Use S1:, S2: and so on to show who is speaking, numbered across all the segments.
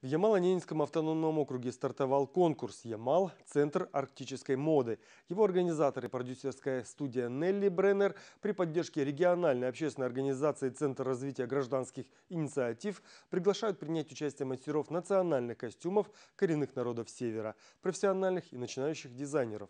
S1: В Ямало-Ненецком автономном округе стартовал конкурс «Ямал. Центр арктической моды». Его организаторы продюсерская студия «Нелли Бреннер» при поддержке региональной общественной организации «Центр развития гражданских инициатив» приглашают принять участие мастеров национальных костюмов коренных народов Севера, профессиональных и начинающих дизайнеров.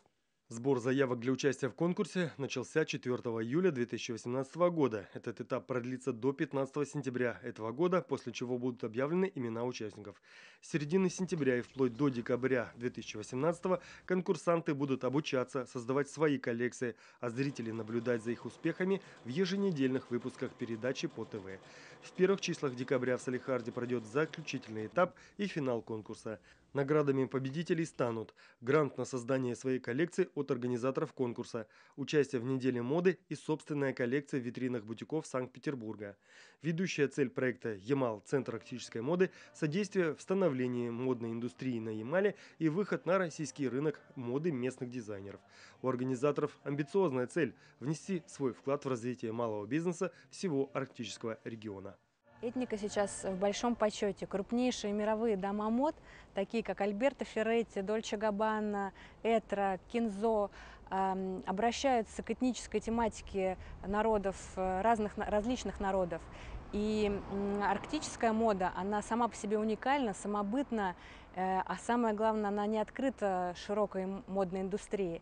S1: Сбор заявок для участия в конкурсе начался 4 июля 2018 года. Этот этап продлится до 15 сентября этого года, после чего будут объявлены имена участников. С середины сентября и вплоть до декабря 2018 конкурсанты будут обучаться, создавать свои коллекции, а зрители наблюдать за их успехами в еженедельных выпусках передачи по ТВ. В первых числах декабря в Салихарде пройдет заключительный этап и финал конкурса. Наградами победителей станут грант на создание своей коллекции от организаторов конкурса, участие в неделе моды и собственная коллекция в витринах бутиков Санкт-Петербурга. Ведущая цель проекта «Ямал. Центр арктической моды» – содействие в становлении модной индустрии на Ямале и выход на российский рынок моды местных дизайнеров. У организаторов амбициозная цель – внести свой вклад в развитие малого бизнеса всего арктического региона.
S2: Этника сейчас в большом почете. Крупнейшие мировые дома мод, такие как Альберто Ферретти, Дольче Габбана, Этра, Кинзо, обращаются к этнической тематике народов, э, разных, различных народов. И арктическая мода, она сама по себе уникальна, самобытна, э, а самое главное, она не открыта широкой модной индустрии.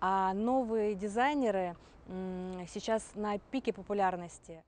S2: А новые дизайнеры сейчас на пике популярности.